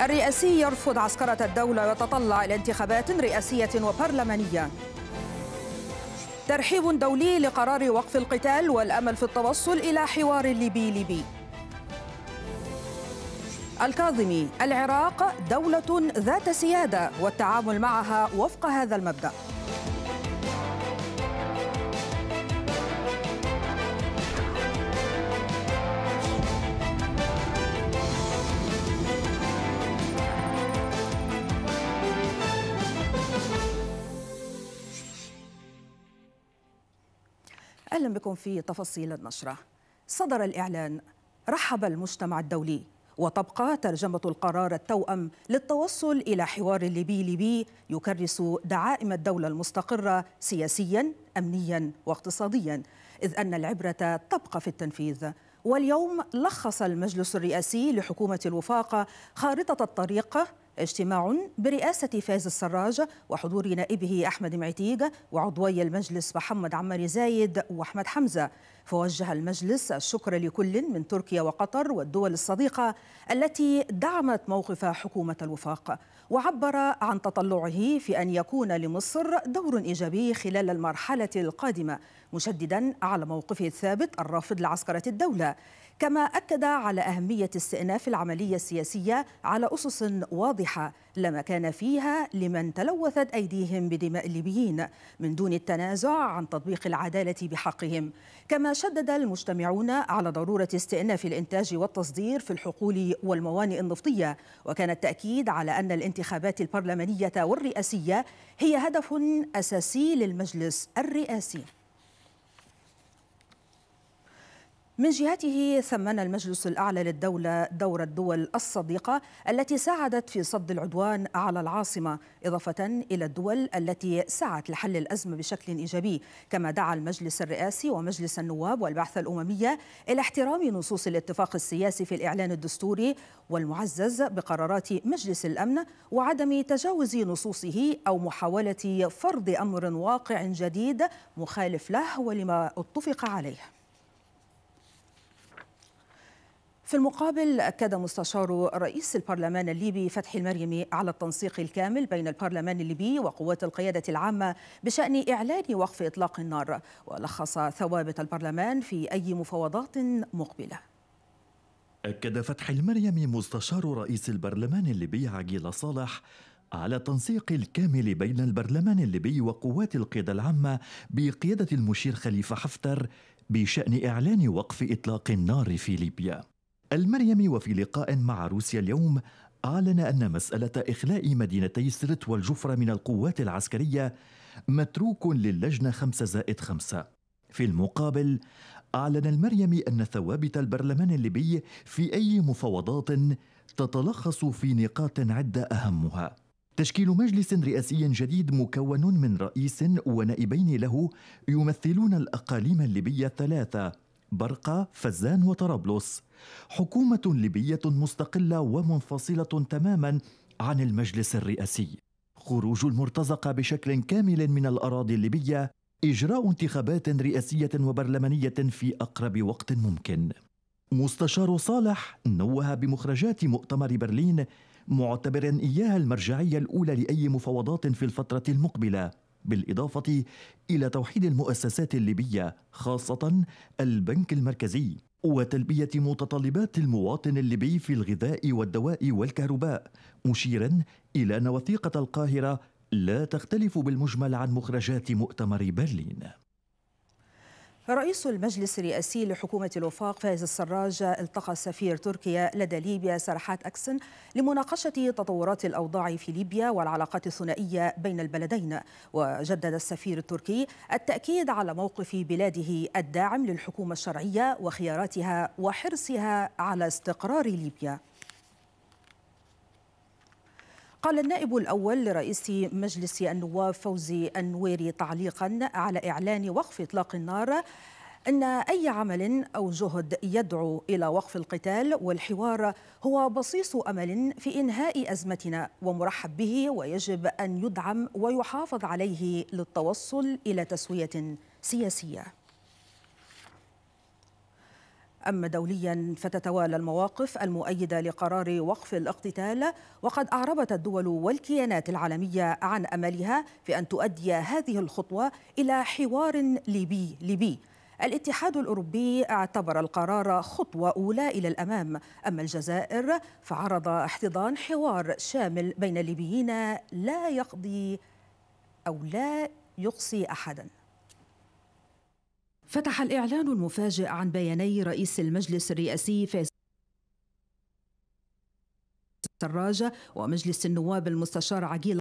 الرئاسي يرفض عسكرة الدولة ويتطلع إلى انتخابات رئاسية وبرلمانية ترحيب دولي لقرار وقف القتال والأمل في التوصل إلى حوار ليبي ليبي الكاظمي العراق دولة ذات سيادة والتعامل معها وفق هذا المبدأ أهلا بكم في تفاصيل النشرة صدر الإعلان رحب المجتمع الدولي وتبقى ترجمة القرار التوأم للتوصل إلى حوار ليبي ليبي يكرس دعائم الدولة المستقرة سياسيا أمنيا واقتصاديا إذ أن العبرة تبقى في التنفيذ واليوم لخص المجلس الرئاسي لحكومة الوفاق خارطة الطريق اجتماع برئاسة فايز السراج وحضور نائبه أحمد معتيق وعضوي المجلس محمد عمار زايد وأحمد حمزة فوجه المجلس الشكر لكل من تركيا وقطر والدول الصديقة التي دعمت موقف حكومة الوفاق وعبر عن تطلعه في أن يكون لمصر دور إيجابي خلال المرحلة القادمة مشددا على موقفه الثابت الرافض لعسكرة الدولة كما أكد على أهمية استئناف العملية السياسية على أسس واضحة لا مكان فيها لمن تلوثت أيديهم بدماء الليبيين من دون التنازع عن تطبيق العدالة بحقهم كما شدد المجتمعون على ضرورة استئناف الإنتاج والتصدير في الحقول والموانئ النفطية وكان التأكيد على أن الانتخابات البرلمانية والرئاسية هي هدف أساسي للمجلس الرئاسي من جهته ثمن المجلس الأعلى للدولة دور الدول الصديقة التي ساعدت في صد العدوان على العاصمة إضافة إلى الدول التي سعت لحل الأزمة بشكل إيجابي كما دعا المجلس الرئاسي ومجلس النواب والبعثة الأممية إلى احترام نصوص الاتفاق السياسي في الإعلان الدستوري والمعزز بقرارات مجلس الأمن وعدم تجاوز نصوصه أو محاولة فرض أمر واقع جديد مخالف له ولما اتفق عليه في المقابل أكد مستشار رئيس البرلمان الليبي فتحي المريمي على التنسيق الكامل بين البرلمان الليبي وقوات القيادة العامة بشأن إعلان وقف إطلاق النار ولخص ثوابت البرلمان في أي مفاوضات مقبلة أكد فتحي المريمي مستشار رئيس البرلمان الليبي عقيل صالح على التنسيق الكامل بين البرلمان الليبي وقوات القيادة العامة بقيادة المشير خليفة حفتر بشأن إعلان وقف إطلاق النار في ليبيا المريمي وفي لقاء مع روسيا اليوم أعلن أن مسألة إخلاء مدينتي سرت والجفرة من القوات العسكرية متروك للجنة 5 زائد 5 في المقابل أعلن المريمي أن ثوابت البرلمان الليبي في أي مفاوضات تتلخص في نقاط عدة أهمها تشكيل مجلس رئاسي جديد مكون من رئيس ونائبين له يمثلون الأقاليم الليبية الثلاثة برقة فزان وطرابلس حكومة ليبية مستقلة ومنفصلة تماما عن المجلس الرئاسي خروج المرتزقة بشكل كامل من الأراضي الليبية إجراء انتخابات رئاسية وبرلمانية في أقرب وقت ممكن مستشار صالح نوه بمخرجات مؤتمر برلين معتبرا إياها المرجعية الأولى لأي مفاوضات في الفترة المقبلة بالاضافه الى توحيد المؤسسات الليبيه خاصه البنك المركزي وتلبيه متطلبات المواطن الليبي في الغذاء والدواء والكهرباء مشيرا الى ان وثيقه القاهره لا تختلف بالمجمل عن مخرجات مؤتمر برلين رئيس المجلس الرئاسي لحكومة الوفاق فايز السراج التقى سفير تركيا لدى ليبيا سرحات أكسن لمناقشة تطورات الأوضاع في ليبيا والعلاقات الثنائية بين البلدين وجدد السفير التركي التأكيد على موقف بلاده الداعم للحكومة الشرعية وخياراتها وحرصها على استقرار ليبيا قال النائب الأول لرئيس مجلس النواب فوزي النويري تعليقا على إعلان وقف إطلاق النار أن أي عمل أو جهد يدعو إلى وقف القتال والحوار هو بصيص أمل في إنهاء أزمتنا ومرحب به ويجب أن يدعم ويحافظ عليه للتوصل إلى تسوية سياسية أما دوليا فتتوالى المواقف المؤيدة لقرار وقف الاقتتال وقد أعربت الدول والكيانات العالمية عن أملها في أن تؤدي هذه الخطوة إلى حوار ليبي ليبي الاتحاد الأوروبي اعتبر القرار خطوة أولى إلى الأمام أما الجزائر فعرض احتضان حوار شامل بين الليبيين لا يقضي أو لا يقصي أحداً فتح الإعلان المفاجئ عن بياني رئيس المجلس الرئاسي فيصل سراجة ومجلس النواب المستشار عقيل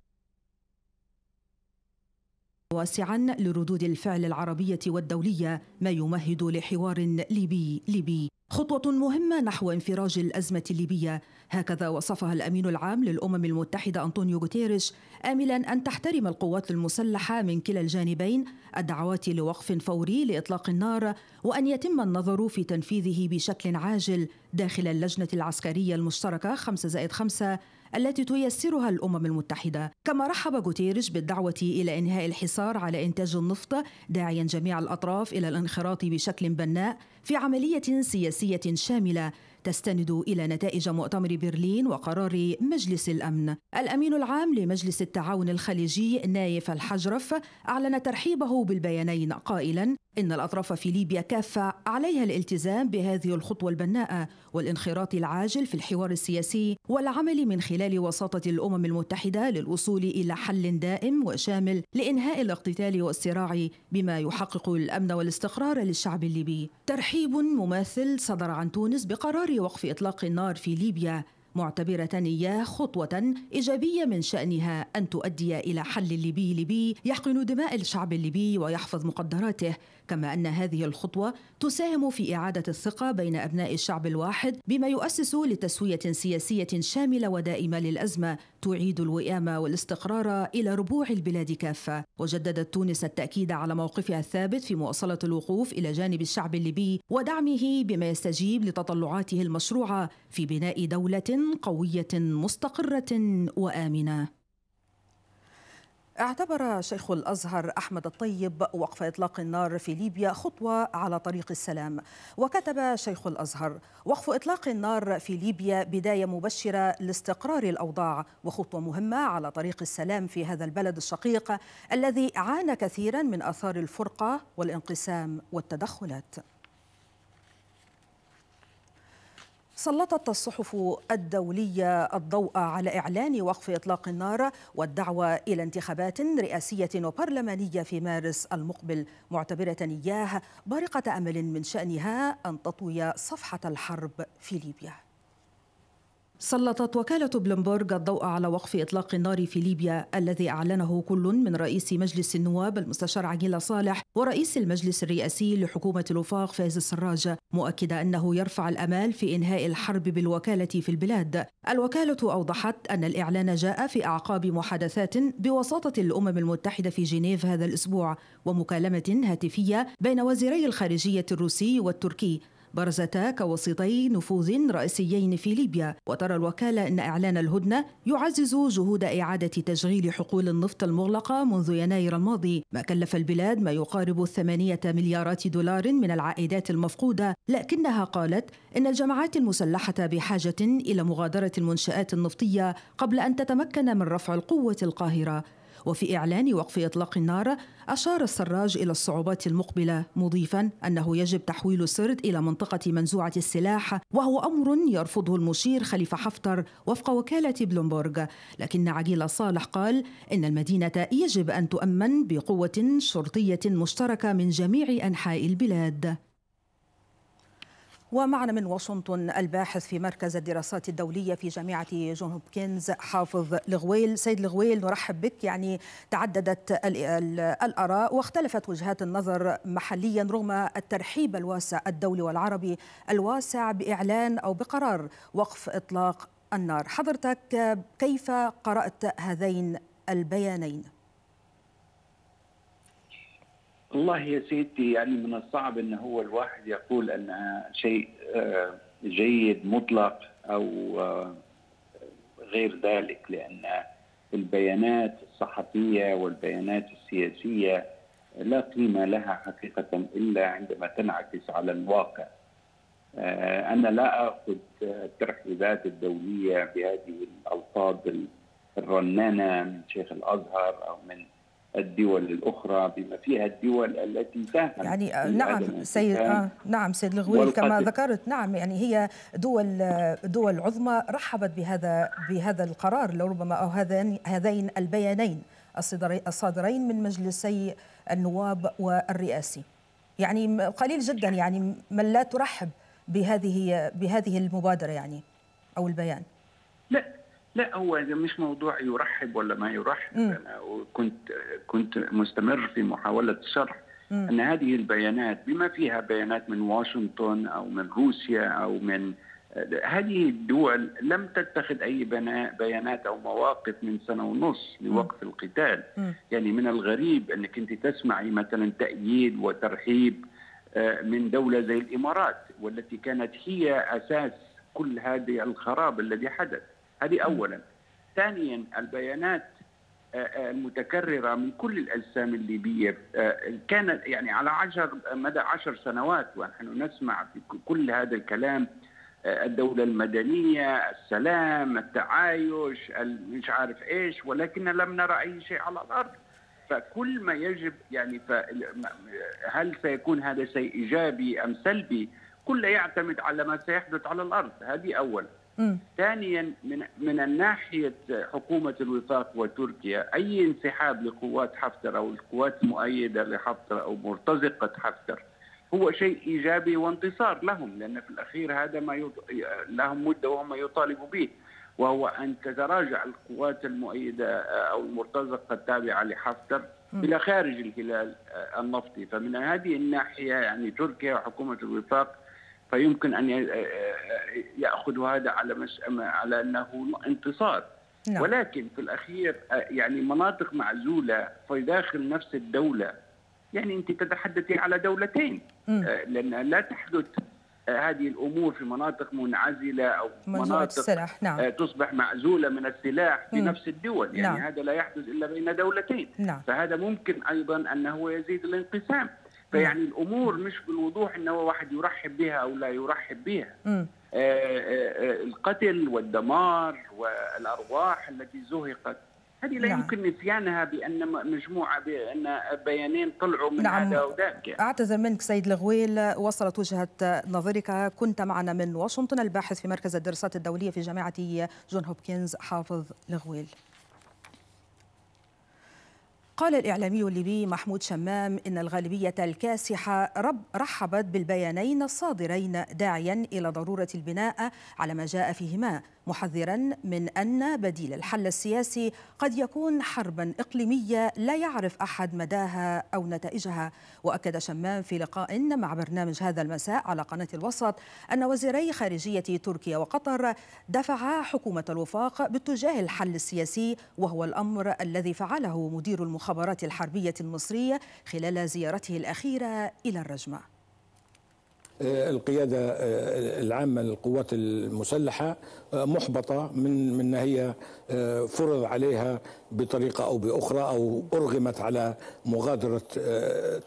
واسعا لردود الفعل العربية والدولية ما يمهد لحوار ليبي ليبي خطوة مهمة نحو انفراج الأزمة الليبية هكذا وصفها الأمين العام للأمم المتحدة أنطونيو غوتيريش آملا أن تحترم القوات المسلحة من كلا الجانبين الدعوات لوقف فوري لإطلاق النار وأن يتم النظر في تنفيذه بشكل عاجل داخل اللجنة العسكرية المشتركة 5 زائد 5 التي تيسرها الأمم المتحدة كما رحب غوتيريش بالدعوة إلى إنهاء الحصار على إنتاج النفط داعيا جميع الأطراف إلى الانخراط بشكل بناء في عملية سياسية شاملة تستند إلى نتائج مؤتمر برلين وقرار مجلس الأمن الأمين العام لمجلس التعاون الخليجي نايف الحجرف أعلن ترحيبه بالبيانين قائلا إن الأطراف في ليبيا كافة عليها الالتزام بهذه الخطوة البناءة والانخراط العاجل في الحوار السياسي والعمل من خلال وساطة الأمم المتحدة للوصول إلى حل دائم وشامل لإنهاء الاقتتال والصراع بما يحقق الأمن والاستقرار للشعب الليبي ترحيب مماثل صدر عن تونس بقرار قرار وقف إطلاق النار في ليبيا معتبرة إياه خطوة إيجابية من شأنها أن تؤدي إلى حل الليبي ليبي يحقن دماء الشعب الليبي ويحفظ مقدراته كما أن هذه الخطوة تساهم في إعادة الثقة بين أبناء الشعب الواحد بما يؤسس لتسوية سياسية شاملة ودائمة للأزمة تعيد الوئام والاستقرار إلى ربوع البلاد كافة وجددت تونس التأكيد على موقفها الثابت في مواصلة الوقوف إلى جانب الشعب الليبي ودعمه بما يستجيب لتطلعاته المشروعة في بناء دولة قويه مستقره وامنه اعتبر شيخ الازهر احمد الطيب وقف اطلاق النار في ليبيا خطوه على طريق السلام وكتب شيخ الازهر وقف اطلاق النار في ليبيا بدايه مبشره لاستقرار الاوضاع وخطوه مهمه على طريق السلام في هذا البلد الشقيق الذي عانى كثيرا من اثار الفرقه والانقسام والتدخلات سلطت الصحف الدولية الضوء على إعلان وقف إطلاق النار والدعوة إلى انتخابات رئاسية وبرلمانية في مارس المقبل معتبرة إياه بارقة أمل من شأنها أن تطوي صفحة الحرب في ليبيا سلطت وكالة بلومبرج الضوء على وقف إطلاق النار في ليبيا الذي أعلنه كل من رئيس مجلس النواب المستشار عجيلة صالح ورئيس المجلس الرئاسي لحكومة الوفاق فايز السراج مؤكدة أنه يرفع الأمال في إنهاء الحرب بالوكالة في البلاد الوكالة أوضحت أن الإعلان جاء في أعقاب محادثات بوساطة الأمم المتحدة في جنيف هذا الأسبوع ومكالمة هاتفية بين وزيري الخارجية الروسي والتركي برزتا كوسيطي نفوذ رئيسيين في ليبيا وترى الوكالة أن إعلان الهدنة يعزز جهود إعادة تشغيل حقول النفط المغلقة منذ يناير الماضي ما كلف البلاد ما يقارب الثمانية مليارات دولار من العائدات المفقودة لكنها قالت إن الجماعات المسلحة بحاجة إلى مغادرة المنشآت النفطية قبل أن تتمكن من رفع القوة القاهرة وفي إعلان وقف إطلاق النار أشار السراج إلى الصعوبات المقبلة مضيفا أنه يجب تحويل سرد إلى منطقة منزوعة السلاح وهو أمر يرفضه المشير خليفة حفتر وفق وكالة بلومبورغ لكن عجيل صالح قال إن المدينة يجب أن تؤمن بقوة شرطية مشتركة من جميع أنحاء البلاد ومعنا من واشنطن الباحث في مركز الدراسات الدولية في جامعة جون هوبكنز حافظ لغويل سيد لغويل نرحب بك يعني تعددت الآراء واختلفت وجهات النظر محليا رغم الترحيب الواسع الدولي والعربي الواسع بإعلان أو بقرار وقف إطلاق النار حضرتك كيف قرأت هذين البيانين؟ والله يا سيدي يعني من الصعب ان هو الواحد يقول ان شيء آه، جيد مطلق او آه، غير ذلك لان البيانات الصحفيه والبيانات السياسيه لا قيمه لها حقيقه الا عندما تنعكس على الواقع. آه، انا لا اخذ الترحيبات الدوليه بهذه الالفاظ الرنانه من شيخ الازهر او من الدول الأخرى بما فيها الدول التي تهتم يعني آه، نعم،, آه، نعم سيد آه نعم سيد الغويل كما ذكرت نعم يعني هي دول آه، دول عظمى رحبت بهذا بهذا القرار لربما أو هذين هذين البيانين الصادرين من مجلسي النواب والرئاسي يعني قليل جدا يعني من لا ترحب بهذه بهذه المبادرة يعني أو البيان لا لا هو هذا مش موضوع يرحب ولا ما يرحب م. انا كنت كنت مستمر في محاوله شرح م. ان هذه البيانات بما فيها بيانات من واشنطن او من روسيا او من هذه الدول لم تتخذ اي بيانات او مواقف من سنه ونص لوقف م. القتال م. يعني من الغريب انك انت تسمعي مثلا تاييد وترحيب آه، من دوله زي الامارات والتي كانت هي اساس كل هذه الخراب الذي حدث هذه اولا ثانيا البيانات آه، آه، المتكررة من كل الأجسام الليبية آه، كانت يعني على عشر مدى عشر سنوات ونحن نسمع في كل هذا الكلام الدولة المدنية السلام التعايش مش عارف إيش ولكن لم نرى أي شيء على الأرض فكل ما يجب يعني هل سيكون هذا شيء إيجابي أم سلبي كله يعتمد على ما سيحدث على الأرض هذه أولا ثانيا من من الناحيه حكومه الوفاق وتركيا اي انسحاب لقوات حفتر او القوات المؤيده لحفتر او مرتزقه حفتر هو شيء ايجابي وانتصار لهم لان في الاخير هذا ما يط... لهم مده وهم يطالبوا به وهو ان تتراجع القوات المؤيده او المرتزقه التابعه لحفتر الى خارج الهلال النفطي فمن هذه الناحيه يعني تركيا وحكومه الوفاق فيمكن ان ياخذوا هذا على مش على انه انتصار نعم. ولكن في الاخير يعني مناطق معزوله في داخل نفس الدوله يعني انت تتحدثي على دولتين لان لا تحدث هذه الامور في مناطق منعزله او مناطق السلاح. نعم. تصبح معزوله من السلاح في م. نفس الدول يعني نعم. هذا لا يحدث الا بين دولتين نعم. فهذا ممكن ايضا انه يزيد الانقسام فيعني الامور مش بالوضوح ان هو واحد يرحب بها او لا يرحب بها آآ آآ آه، آه، آه، القتل والدمار والارواح التي زهقت هذه لا نعم. يمكن نسيانها بان مجموعه بان بيانين طلعوا من نعم. هذا وذاك اعتذر منك سيد الغويل وصلت وجهه نظرك كنت معنا من واشنطن الباحث في مركز الدراسات الدوليه في جامعه جون هوبكنز حافظ الغويل قال الإعلامي الليبي محمود شمام إن الغالبية الكاسحة رب رحبت بالبيانين الصادرين داعيا إلى ضرورة البناء على ما جاء فيهما محذرا من أن بديل الحل السياسي قد يكون حربا إقليمية لا يعرف أحد مداها أو نتائجها وأكد شمام في لقاء مع برنامج هذا المساء على قناة الوسط أن وزيري خارجية تركيا وقطر دفعا حكومة الوفاق باتجاه الحل السياسي وهو الأمر الذي فعله مدير المخابرات الحربية المصرية خلال زيارته الأخيرة إلى الرجمة آه، القيادة آه، العامة للقوات المسلحة آه، محبطة من من هي فرض عليها بطريقة أو بأخرى أو أرغمت على مغادرة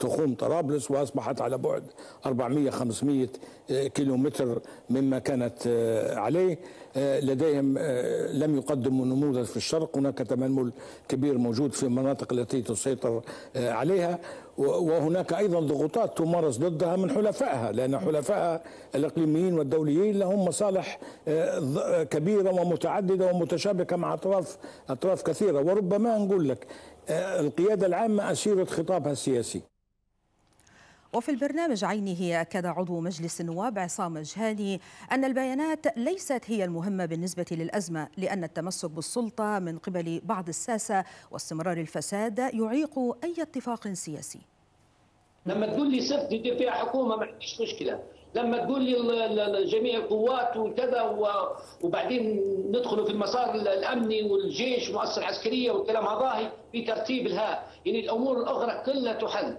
تخوم طرابلس وأصبحت على بعد 400 500 كيلومتر مما كانت عليه لديهم لم يقدموا نموذج في الشرق هناك تململ كبير موجود في المناطق التي تسيطر عليها وهناك ايضا ضغوطات تمارس ضدها من حلفائها لان حلفائها الاقليميين والدوليين لهم مصالح آه، كبيره ومتعدده ومتشابكه مع اطراف اطراف كثيره وربما نقول لك آه، القياده العامه اسيره خطابها السياسي وفي البرنامج عينه أكد عضو مجلس النواب عصام جهاني أن البيانات ليست هي المهمة بالنسبة للأزمة لأن التمسك بالسلطة من قبل بعض الساسة واستمرار الفساد يعيق أي اتفاق سياسي لما تقول لي سفت تدير فيها حكومة ما عنديش مشكلة لما تقول لي جميع القوات وكذا وبعدين ندخلوا في المسار الامني والجيش والمؤسسه العسكريه والكلام هذا في ترتيب لها يعني الامور الاخرى كلها تحل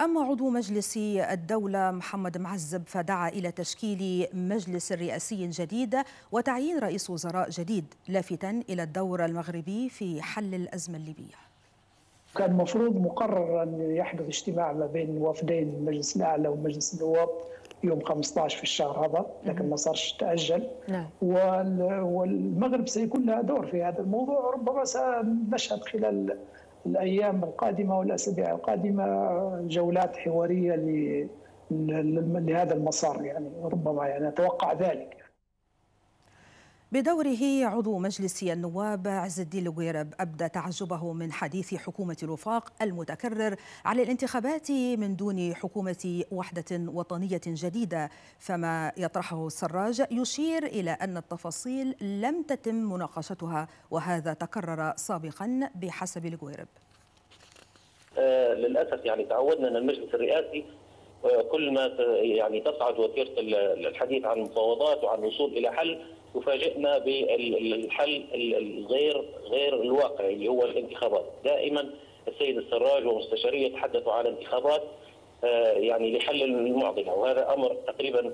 أما عضو مجلس الدولة محمد معزب فدعا إلى تشكيل مجلس رئاسي جديد وتعيين رئيس وزراء جديد لافتا إلى الدور المغربي في حل الأزمة الليبية كان المفروض مقرر أن يحدث اجتماع ما بين وفدين المجلس الأعلى ومجلس النواب يوم 15 في الشهر هذا لكن ما صارش تأجل نعم. والمغرب سيكون لها دور في هذا الموضوع ربما سنشهد خلال الايام القادمه والاسابيع القادمه جولات حواريه لهذا المسار يعني ربما يعني اتوقع ذلك بدوره عضو مجلس النواب عز الدين الويرب أبدى تعجبه من حديث حكومة الوفاق المتكرر على الانتخابات من دون حكومة وحدة وطنية جديدة فما يطرحه السراج يشير إلى أن التفاصيل لم تتم مناقشتها وهذا تكرر سابقا بحسب الويرب آه للأسف يعني تعودنا أن المجلس الرئاسي آه، كل ما يعني تصعد وتيرة الحديث عن مفاوضات وعن الوصول إلى حل وفاجئنا بالحل الغير غير الواقعي اللي هو الانتخابات دائما السيد السراج ومستشاريه يتحدثوا على انتخابات آه، يعني لحل المعضله وهذا امر تقريبا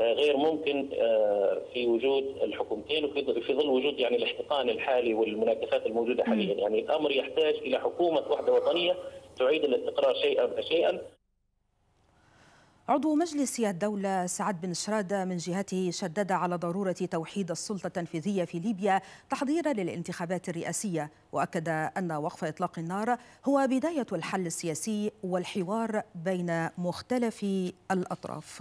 آه، غير ممكن آه، في وجود الحكومتين وفي ظل وجود يعني الاحتقان الحالي والمناكفات الموجوده حاليا يعني الامر يحتاج الى حكومه وحده وطنيه تعيد الاستقرار شيئا فشيئا عضو مجلس الدولة سعد بن شرادة من جهته شدد على ضرورة توحيد السلطة التنفيذية في ليبيا تحضيرا للانتخابات الرئاسية وأكد أن وقف إطلاق النار هو بداية الحل السياسي والحوار بين مختلف الأطراف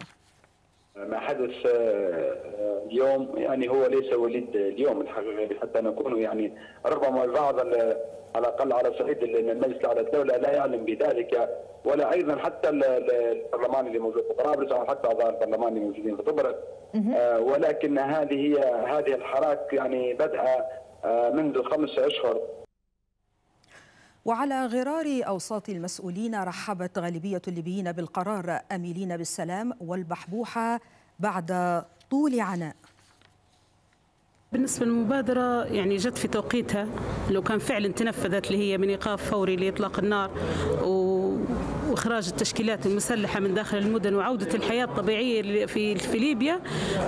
ما حدث آه، آه، اليوم يعني هو ليس وليد اليوم الحقيقه حتى نكون يعني ربما البعض على الاقل على صعيد المجلس على الدوله لا يعلم بذلك ولا ايضا حتى البرلمان اللي موجود في طرابلس او حتى اعضاء البرلمان اللي موجودين في طبرق آه، ولكن هذه هي هذه الحراك يعني بدأ منذ خمس اشهر وعلى غرار أوساط المسؤولين رحبت غالبية الليبيين بالقرار أميلين بالسلام والبحبوحة بعد طول عناء بالنسبة للمبادرة يعني جت في توقيتها لو كان فعلا تنفذت اللي هي من إيقاف فوري لإطلاق النار و واخراج التشكيلات المسلحه من داخل المدن وعوده الحياه الطبيعيه في في ليبيا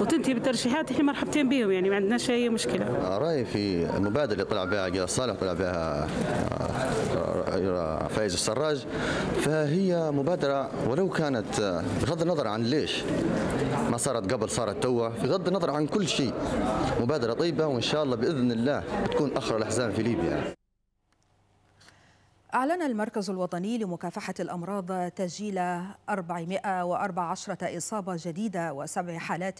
وتنتهي بالترشيحات احنا مرحبتين بهم يعني ما عندناش اي مشكله. رايي في المبادره اللي طلع بها قياس صالح طلع بها آه، آه، فايز السراج فهي مبادره ولو كانت آه، بغض النظر عن ليش ما صارت قبل صارت توا بغض النظر عن كل شيء مبادره طيبه وان شاء الله باذن الله تكون اخر الاحزان في ليبيا. أعلن المركز الوطني لمكافحة الأمراض تسجيل 414 إصابة جديدة وسبع حالات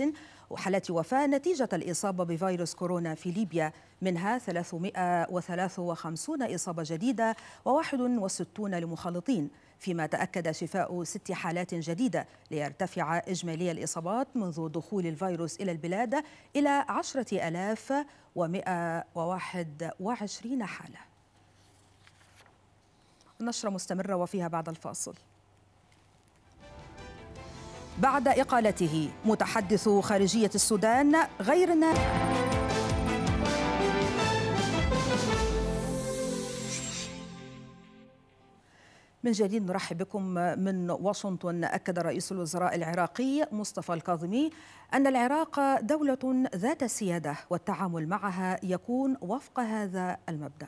وحالات وفاة نتيجة الإصابة بفيروس كورونا في ليبيا منها 353 إصابة جديدة و61 لمخالطين فيما تأكد شفاء ست حالات جديدة ليرتفع إجمالي الإصابات منذ دخول الفيروس إلى البلاد إلى 10121 حالة نشرة مستمرة وفيها بعد الفاصل بعد إقالته متحدث خارجية السودان غير من جديد نرحب بكم من واشنطن أكد رئيس الوزراء العراقي مصطفى الكاظمي أن العراق دولة ذات سيادة والتعامل معها يكون وفق هذا المبدأ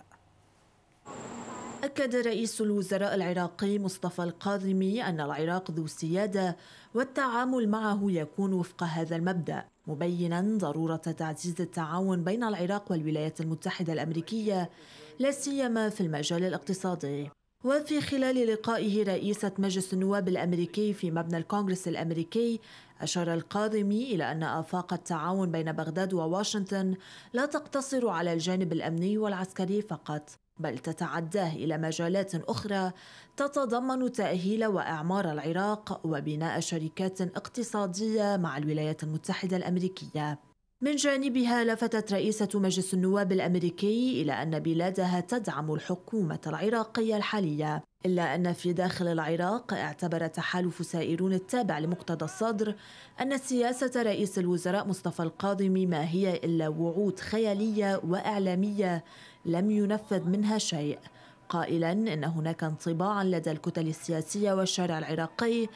أكد رئيس الوزراء العراقي مصطفى القادمي أن العراق ذو سيادة والتعامل معه يكون وفق هذا المبدأ مبينا ضرورة تعزيز التعاون بين العراق والولايات المتحدة الأمريكية لا سيما في المجال الاقتصادي وفي خلال لقائه رئيسة مجلس النواب الأمريكي في مبنى الكونغرس الأمريكي أشار القادمي إلى أن آفاق التعاون بين بغداد وواشنطن لا تقتصر على الجانب الأمني والعسكري فقط بل تتعداه الى مجالات اخرى تتضمن تاهيل واعمار العراق وبناء شركات اقتصاديه مع الولايات المتحده الامريكيه من جانبها لفتت رئيسة مجلس النواب الأمريكي إلى أن بلادها تدعم الحكومة العراقية الحالية إلا أن في داخل العراق اعتبر تحالف سائرون التابع لمقتدى الصدر أن سياسة رئيس الوزراء مصطفى القاضم ما هي إلا وعود خيالية وإعلامية لم ينفذ منها شيء قائلا ان هناك انطباعا لدى الكتل السياسيه والشارع العراقي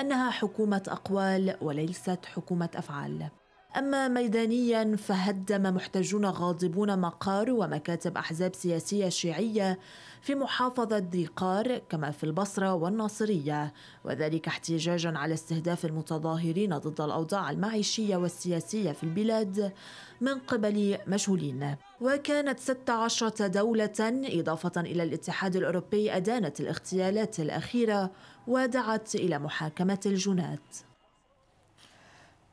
انها حكومه اقوال وليست حكومه افعال أما ميدانيا فهدم محتجون غاضبون مقار ومكاتب أحزاب سياسية شيعية في محافظة ذي قار كما في البصرة والناصرية وذلك احتجاجا على استهداف المتظاهرين ضد الأوضاع المعيشية والسياسية في البلاد من قبل مجهولين وكانت 16 دولة إضافة إلى الاتحاد الأوروبي أدانت الاغتيالات الأخيرة ودعت إلى محاكمة الجنات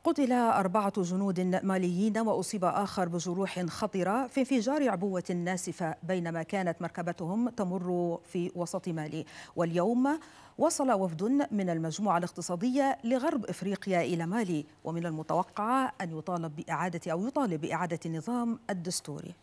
قتل أربعة جنود ماليين وأصيب آخر بجروح خطرة في انفجار عبوة ناسفة بينما كانت مركبتهم تمر في وسط مالي واليوم وصل وفد من المجموعة الاقتصادية لغرب إفريقيا إلى مالي ومن المتوقع أن يطالب بإعادة أو يطالب بإعادة النظام الدستوري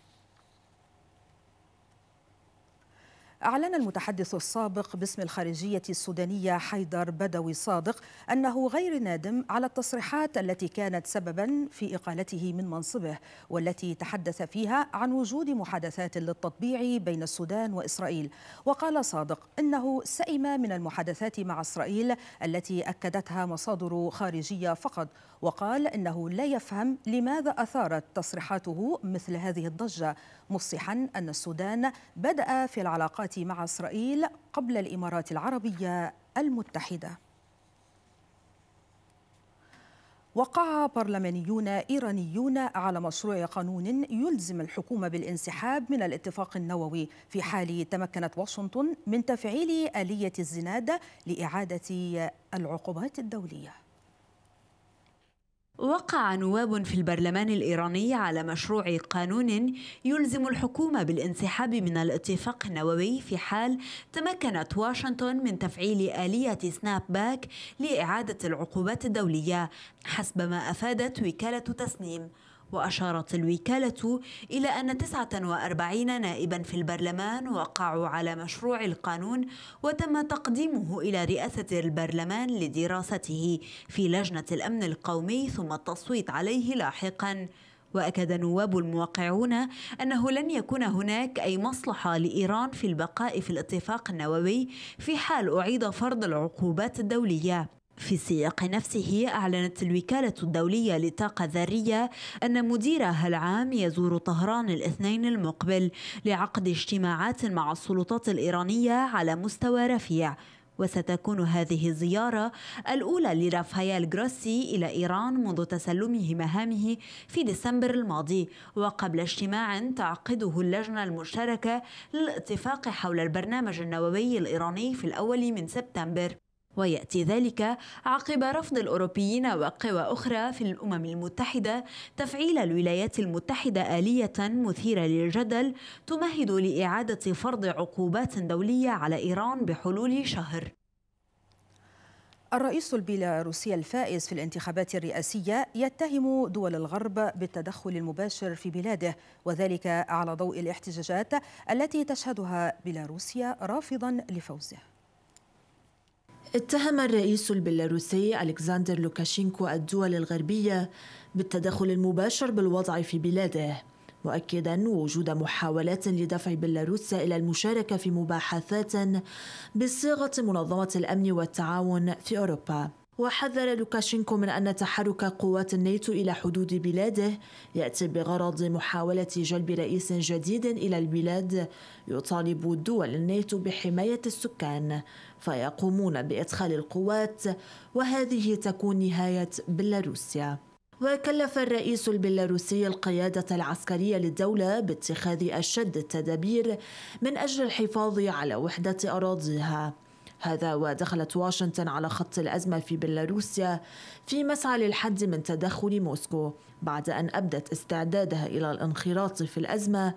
أعلن المتحدث السابق باسم الخارجية السودانية حيدر بدوي صادق أنه غير نادم على التصريحات التي كانت سببا في إقالته من منصبه والتي تحدث فيها عن وجود محادثات للتطبيع بين السودان وإسرائيل وقال صادق إنه سئم من المحادثات مع إسرائيل التي أكدتها مصادر خارجية فقط وقال إنه لا يفهم لماذا أثارت تصريحاته مثل هذه الضجة مصحا أن السودان بدأ في العلاقات مع إسرائيل قبل الإمارات العربية المتحدة وقع برلمانيون إيرانيون على مشروع قانون يلزم الحكومة بالانسحاب من الاتفاق النووي في حال تمكنت واشنطن من تفعيل آلية الزناد لإعادة العقوبات الدولية وقع نواب في البرلمان الإيراني على مشروع قانون يلزم الحكومة بالانسحاب من الاتفاق النووي في حال تمكنت واشنطن من تفعيل آلية سناب باك لإعادة العقوبات الدولية حسب ما أفادت وكالة تسنيم وأشارت الوكالة إلى أن 49 نائبا في البرلمان وقعوا على مشروع القانون وتم تقديمه إلى رئاسة البرلمان لدراسته في لجنة الأمن القومي ثم التصويت عليه لاحقاً وأكد النواب الموقعون أنه لن يكون هناك أي مصلحة لإيران في البقاء في الاتفاق النووي في حال أعيد فرض العقوبات الدولية في السياق نفسه أعلنت الوكالة الدولية للطاقة الذرية أن مديرها العام يزور طهران الاثنين المقبل لعقد اجتماعات مع السلطات الإيرانية على مستوى رفيع وستكون هذه الزيارة الأولى لرافائيل جروسي إلى إيران منذ تسلمه مهامه في ديسمبر الماضي وقبل اجتماع تعقده اللجنة المشتركة للاتفاق حول البرنامج النووي الإيراني في الأول من سبتمبر وياتي ذلك عقب رفض الاوروبيين وقوى اخرى في الامم المتحده تفعيل الولايات المتحده اليه مثيره للجدل تمهد لاعاده فرض عقوبات دوليه على ايران بحلول شهر الرئيس البيلاروسي الفائز في الانتخابات الرئاسية يتهم دول الغرب بالتدخل المباشر في بلاده وذلك على ضوء الاحتجاجات التي تشهدها بيلاروسيا رافضا لفوزه اتهم الرئيس البيلاروسي ألكسندر لوكاشينكو الدول الغربية بالتدخل المباشر بالوضع في بلاده مؤكدا وجود محاولات لدفع بيلاروس إلى المشاركة في مباحثات بصيغة منظمة الأمن والتعاون في أوروبا وحذر لوكاشينكو من أن تحرك قوات الناتو إلى حدود بلاده يأتي بغرض محاولة جلب رئيس جديد إلى البلاد يطالب دول الناتو بحماية السكان فيقومون بإدخال القوات وهذه تكون نهاية بيلاروسيا وكلف الرئيس البيلاروسي القيادة العسكرية للدولة باتخاذ أشد التدابير من أجل الحفاظ على وحدة أراضيها هذا ودخلت واشنطن على خط الأزمة في بيلاروسيا في مسعى للحد من تدخل موسكو بعد أن أبدت استعدادها إلى الانخراط في الأزمة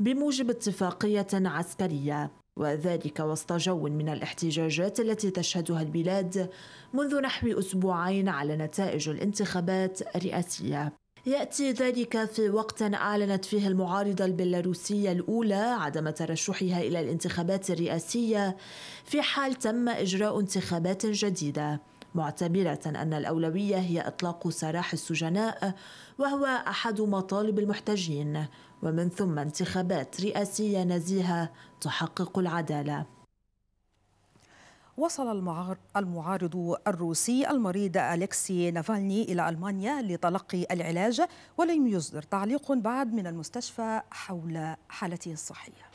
بموجب اتفاقية عسكرية وذلك وسط جو من الاحتجاجات التي تشهدها البلاد منذ نحو أسبوعين على نتائج الانتخابات الرئاسية يأتي ذلك في وقت أعلنت فيه المعارضة البيلاروسية الأولى عدم ترشحها إلى الانتخابات الرئاسية في حال تم إجراء انتخابات جديدة معتبرة أن الأولوية هي إطلاق سراح السجناء وهو أحد مطالب المحتجين ومن ثم انتخابات رئاسية نزيهة تحقق العدالة وصل المعارض الروسي المريض أليكسي نافالني إلى ألمانيا لتلقي العلاج ولم يصدر تعليق بعد من المستشفى حول حالته الصحية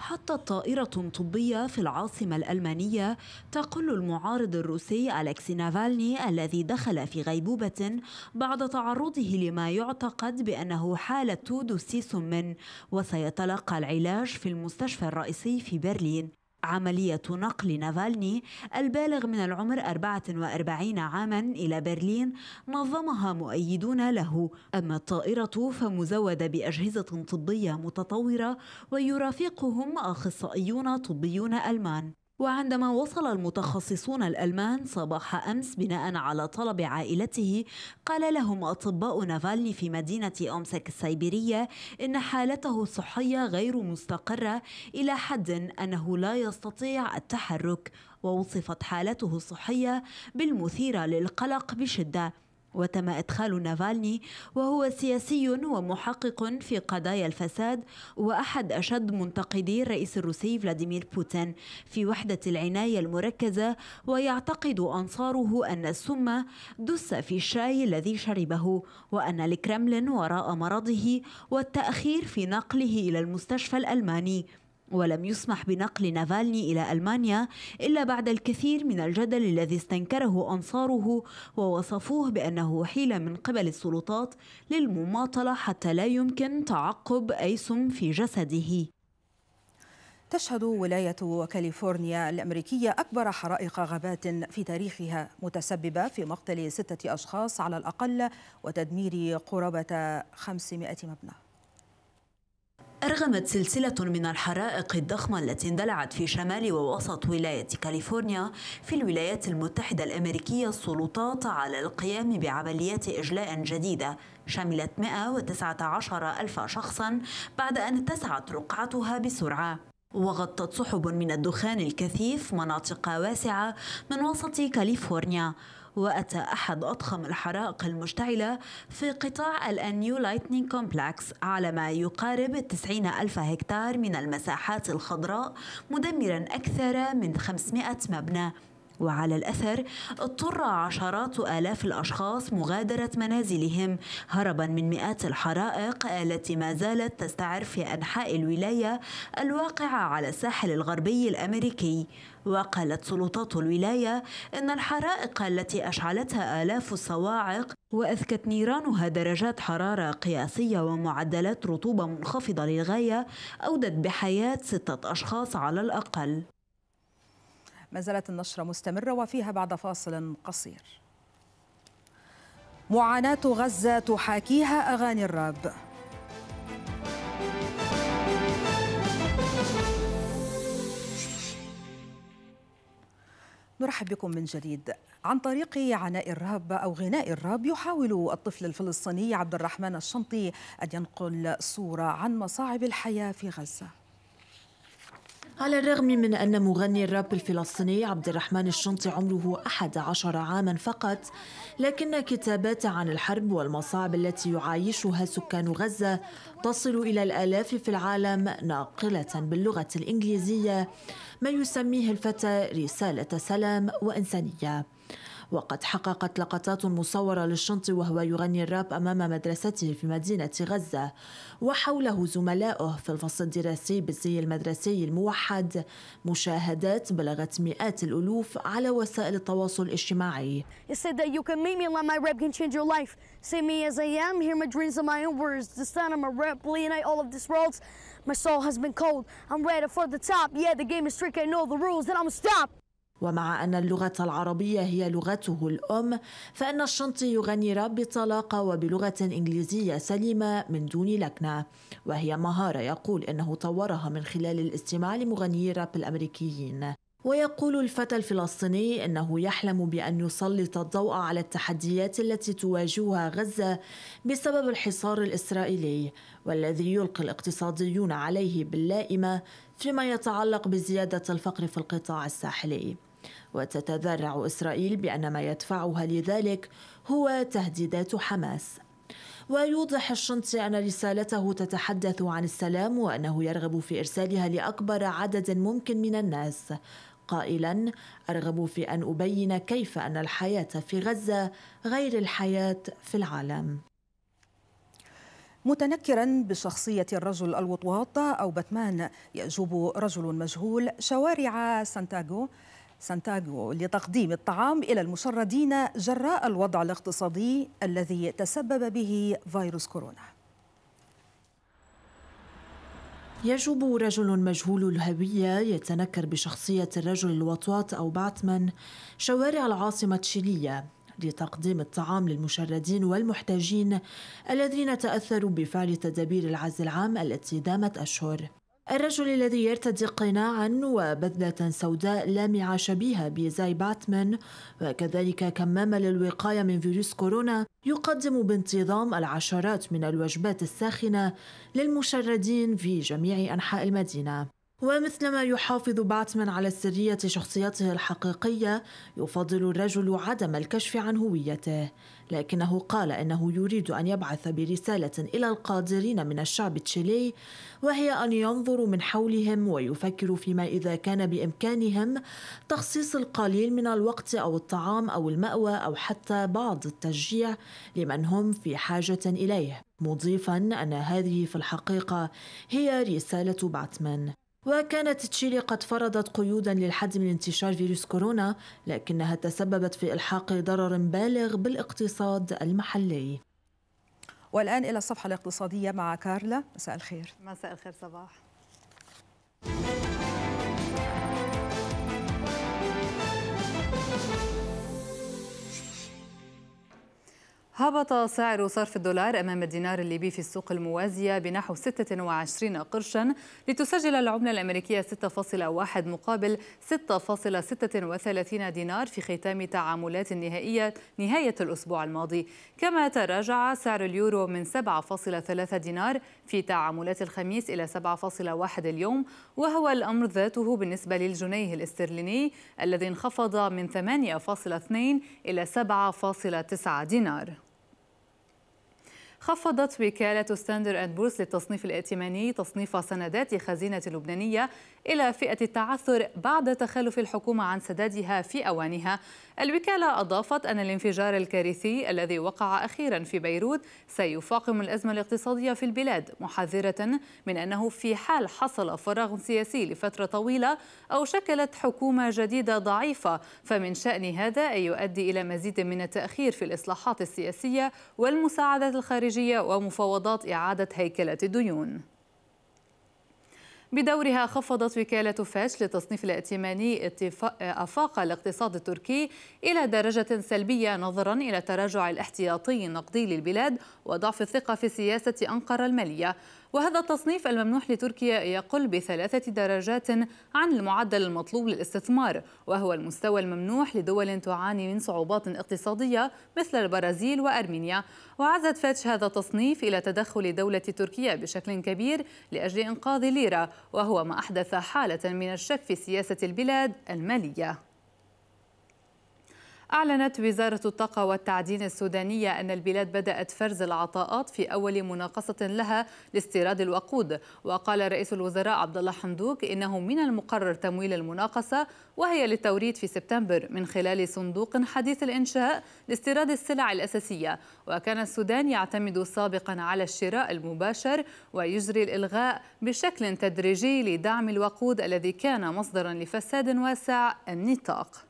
حطت طائرة طبية في العاصمة الألمانية تقل المعارض الروسي ألكسي نافالني الذي دخل في غيبوبة بعد تعرضه لما يعتقد بأنه حالة دوسيس من وسيتلقى العلاج في المستشفى الرئيسي في برلين عملية نقل نافالني البالغ من العمر 44 عاما إلى برلين نظمها مؤيدون له أما الطائرة فمزودة بأجهزة طبية متطورة ويرافقهم أخصائيون طبيون ألمان وعندما وصل المتخصصون الألمان صباح أمس بناء على طلب عائلته قال لهم أطباء نافالني في مدينة أومسك السيبيرية إن حالته الصحية غير مستقرة إلى حد أنه لا يستطيع التحرك ووصفت حالته الصحية بالمثيرة للقلق بشدة وتم إدخال نافالني وهو سياسي ومحقق في قضايا الفساد وأحد أشد منتقدي الرئيس الروسي فلاديمير بوتين في وحدة العناية المركزة ويعتقد أنصاره أن السم دس في الشاي الذي شربه وأن الكرملين وراء مرضه والتأخير في نقله إلى المستشفى الألماني ولم يسمح بنقل نافالني إلى ألمانيا إلا بعد الكثير من الجدل الذي استنكره أنصاره ووصفوه بأنه حيلة من قبل السلطات للمماطلة حتى لا يمكن تعقب أي سم في جسده تشهد ولاية كاليفورنيا الأمريكية أكبر حرائق غابات في تاريخها متسببة في مقتل ستة أشخاص على الأقل وتدمير قرابة 500 مبنى أرغمت سلسلة من الحرائق الضخمة التي اندلعت في شمال ووسط ولاية كاليفورنيا في الولايات المتحدة الأمريكية السلطات على القيام بعمليات إجلاء جديدة شملت 119 ألف شخصا بعد أن اتسعت رقعتها بسرعة وغطت سحب من الدخان الكثيف مناطق واسعة من وسط كاليفورنيا وأتى أحد أضخم الحرائق المشتعلة في قطاع الأنيو لايتنينج كومبلكس على ما يقارب التسعين ألف هكتار من المساحات الخضراء مدمرا أكثر من 500 مبنى وعلى الأثر اضطر عشرات آلاف الأشخاص مغادرة منازلهم هربا من مئات الحرائق التي ما زالت تستعر في أنحاء الولاية الواقعة على الساحل الغربي الأمريكي وقالت سلطات الولاية إن الحرائق التي أشعلتها آلاف الصواعق وأذكت نيرانها درجات حرارة قياسية ومعدلات رطوبة منخفضة للغاية أودت بحياة ستة أشخاص على الأقل ما زالت النشرة مستمرة وفيها بعد فاصل قصير معاناة غزة تحاكيها أغاني الراب نرحب بكم من جديد عن طريق عناء الراب أو غناء الراب يحاول الطفل الفلسطيني عبد الرحمن الشنطي أن ينقل صورة عن مصاعب الحياة في غزة على الرغم من أن مغني الراب الفلسطيني عبد الرحمن الشنطي عمره 11 عاما فقط لكن كتاباته عن الحرب والمصاعب التي يعايشها سكان غزة تصل إلى الآلاف في العالم ناقلة باللغة الإنجليزية ما يسميه الفتى رسالة سلام وإنسانية وقد حققت لقطات مصورة للشنطي وهو يغني الراب أمام مدرسته في مدينة غزة وحوله زملائه في الفصل الدراسي بالزي المدرسي الموحد مشاهدات بلغت مئات الألوف على وسائل التواصل الاجتماعي It said that you can meet me and let my rap can change your life. See me as I am, hear my dreams and my own words. This time I'm a rap, alienate all of these roads. My soul has been cold. I'm ready for the top. Yeah, the game is tricky. I know the rules, and I'm gonna stop. ومع أن اللغة العربية هي لغته الأم فإن الشنطي يغني راب بطلاقة وبلغة إنجليزية سليمة من دون لكنة وهي مهارة يقول إنه طورها من خلال الاستماع لمغنيي الراب الأمريكيين ويقول الفتى الفلسطيني انه يحلم بان يسلط الضوء على التحديات التي تواجهها غزه بسبب الحصار الاسرائيلي والذي يلقي الاقتصاديون عليه باللائمه فيما يتعلق بزياده الفقر في القطاع الساحلي وتتذرع إسرائيل بأن ما يدفعها لذلك هو تهديدات حماس ويوضح الشنطي أن رسالته تتحدث عن السلام وأنه يرغب في إرسالها لأكبر عدد ممكن من الناس قائلا أرغب في أن أبين كيف أن الحياة في غزة غير الحياة في العالم متنكرا بشخصية الرجل الوطواط أو باتمان يجوب رجل مجهول شوارع سانتاغو سانتاغو لتقديم الطعام إلى المشردين جراء الوضع الاقتصادي الذي تسبب به فيروس كورونا يجب رجل مجهول الهوية يتنكر بشخصية الرجل الوطواط أو باتمان شوارع العاصمة تشيلية لتقديم الطعام للمشردين والمحتاجين الذين تأثروا بفعل تدابير العزل العام التي دامت أشهر الرجل الذي يرتدي قناعا وبدلة سوداء لامعة شبيهة بزي باتمان وكذلك كمامة للوقاية من فيروس كورونا يقدم بانتظام العشرات من الوجبات الساخنة للمشردين في جميع أنحاء المدينة ومثلما يحافظ باتمان على سرية شخصيته الحقيقية يفضل الرجل عدم الكشف عن هويته لكنه قال إنه يريد أن يبعث برسالة إلى القادرين من الشعب التشيلي وهي أن ينظروا من حولهم ويفكروا فيما إذا كان بإمكانهم تخصيص القليل من الوقت أو الطعام أو المأوى أو حتى بعض التشجيع لمن هم في حاجة إليه مضيفا أن هذه في الحقيقة هي رسالة باتمان وكانت تشيلي قد فرضت قيودا للحد من انتشار فيروس كورونا لكنها تسببت في الحاق ضرر بالغ بالاقتصاد المحلي والان الى الصفحه الاقتصاديه مع كارلا مساء الخير مساء الخير صباح هبط سعر صرف الدولار أمام الدينار الليبي في السوق الموازية بنحو 26 قرشا لتسجل العملة الأمريكية 6.1 مقابل 6.36 دينار في ختام تعاملات النهائية نهاية الأسبوع الماضي كما تراجع سعر اليورو من 7.3 دينار في تعاملات الخميس إلى 7.1 اليوم وهو الأمر ذاته بالنسبة للجنيه الاسترليني الذي انخفض من 8.2 إلى 7.9 دينار خفضت وكالة ستاندر أند بورس للتصنيف الائتماني تصنيف سندات خزينة لبنانية إلى فئة التعثر بعد تخلف الحكومة عن سدادها في أوانها الوكالة أضافت أن الانفجار الكارثي الذي وقع أخيرا في بيروت سيفاقم الأزمة الاقتصادية في البلاد محذرة من أنه في حال حصل فراغ سياسي لفترة طويلة أو شكلت حكومة جديدة ضعيفة فمن شأن هذا أن يؤدي إلى مزيد من التأخير في الإصلاحات السياسية والمساعدات الخارجية الخارجية ومفاوضات إعادة هيكلة الديون بدورها خفضت وكالة فاش للتصنيف الائتماني أفاق الاقتصاد التركي إلى درجة سلبية نظرا إلى تراجع الاحتياطي النقدي للبلاد وضعف الثقة في سياسة أنقرة المالية وهذا التصنيف الممنوح لتركيا يقل بثلاثة درجات عن المعدل المطلوب للاستثمار وهو المستوى الممنوح لدول تعاني من صعوبات اقتصادية مثل البرازيل وأرمينيا وعزت فاتش هذا التصنيف إلى تدخل دولة تركيا بشكل كبير لأجل إنقاذ الليرة وهو ما أحدث حالة من الشك في سياسة البلاد المالية أعلنت وزارة الطاقة والتعدين السودانية أن البلاد بدأت فرز العطاءات في أول مناقصة لها لاستيراد الوقود وقال رئيس الوزراء عبد الله حمدوك إنه من المقرر تمويل المناقصة وهي للتوريد في سبتمبر من خلال صندوق حديث الإنشاء لاستيراد السلع الأساسية وكان السودان يعتمد سابقا على الشراء المباشر ويجري الإلغاء بشكل تدريجي لدعم الوقود الذي كان مصدرا لفساد واسع النطاق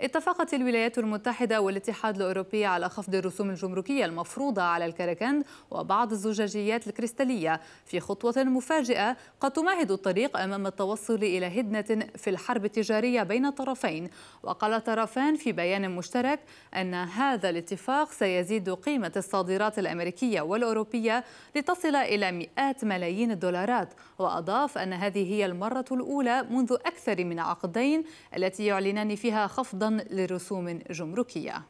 اتفقت الولايات المتحدة والاتحاد الأوروبي على خفض الرسوم الجمركية المفروضة على الكركند وبعض الزجاجيات الكريستالية في خطوة مفاجئة قد تمهد الطريق أمام التوصل إلى هدنة في الحرب التجارية بين الطرفين وقال الطرفان في بيان مشترك أن هذا الاتفاق سيزيد قيمة الصادرات الأمريكية والأوروبية لتصل إلى مئات ملايين الدولارات وأضاف أن هذه هي المرة الأولى منذ أكثر من عقدين التي يعلنان فيها خفضا أيضا لرسوم جمركية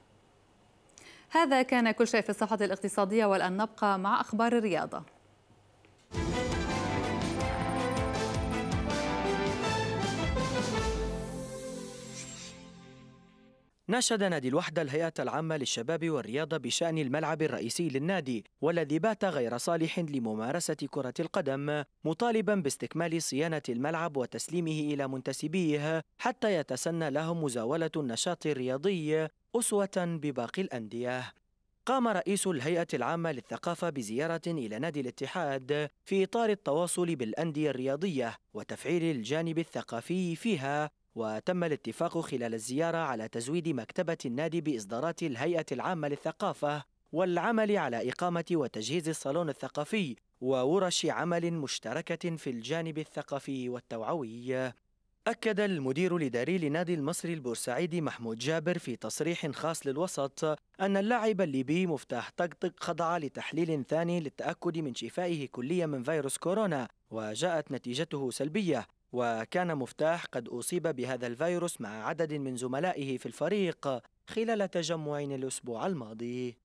هذا كان كل شيء في الصفحة الاقتصادية والآن نبقى مع أخبار الرياضة ناشد نادي الوحدة الهيئة العامة للشباب والرياضة بشأن الملعب الرئيسي للنادي والذي بات غير صالح لممارسة كرة القدم مطالبا باستكمال صيانة الملعب وتسليمه إلى منتسبيه حتى يتسنى لهم مزاولة النشاط الرياضي أسوة بباقي الأندية قام رئيس الهيئة العامة للثقافة بزيارة إلى نادي الاتحاد في إطار التواصل بالأندية الرياضية وتفعيل الجانب الثقافي فيها وتم الاتفاق خلال الزيارة على تزويد مكتبة النادي بإصدارات الهيئة العامة للثقافة والعمل على إقامة وتجهيز الصالون الثقافي وورش عمل مشتركة في الجانب الثقافي والتوعوي أكد المدير الإداري لنادي المصري البورسعيدي محمود جابر في تصريح خاص للوسط أن اللاعب الليبي مفتاح طقطق خضع لتحليل ثاني للتأكد من شفائه كليا من فيروس كورونا وجاءت نتيجته سلبية وكان مفتاح قد أصيب بهذا الفيروس مع عدد من زملائه في الفريق خلال تجمع الأسبوع الماضي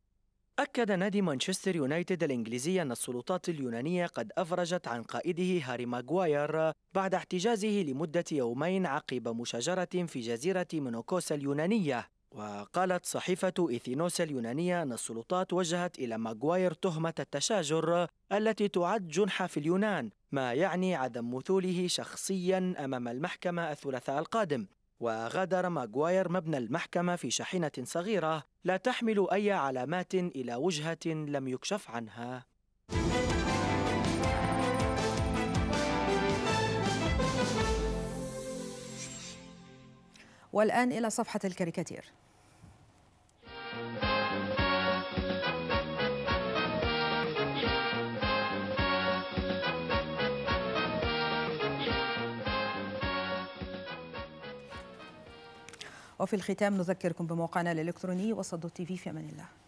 أكد نادي مانشستر يونايتد الإنجليزي أن السلطات اليونانية قد أفرجت عن قائده هاري ماغواير بعد احتجازه لمدة يومين عقب مشاجرة في جزيرة مينوكوسا اليونانية وقالت صحيفة إثينوس اليونانية أن السلطات وجهت إلى ماغواير تهمة التشاجر التي تعد جنحة في اليونان ما يعني عدم مثوله شخصيا أمام المحكمة الثلاثاء القادم وغادر ماغواير مبنى المحكمة في شاحنة صغيرة لا تحمل أي علامات إلى وجهة لم يكشف عنها والآن إلى صفحة الكاريكاتير وفي الختام نذكركم بموقعنا الإلكتروني وصدو تي في في أمان الله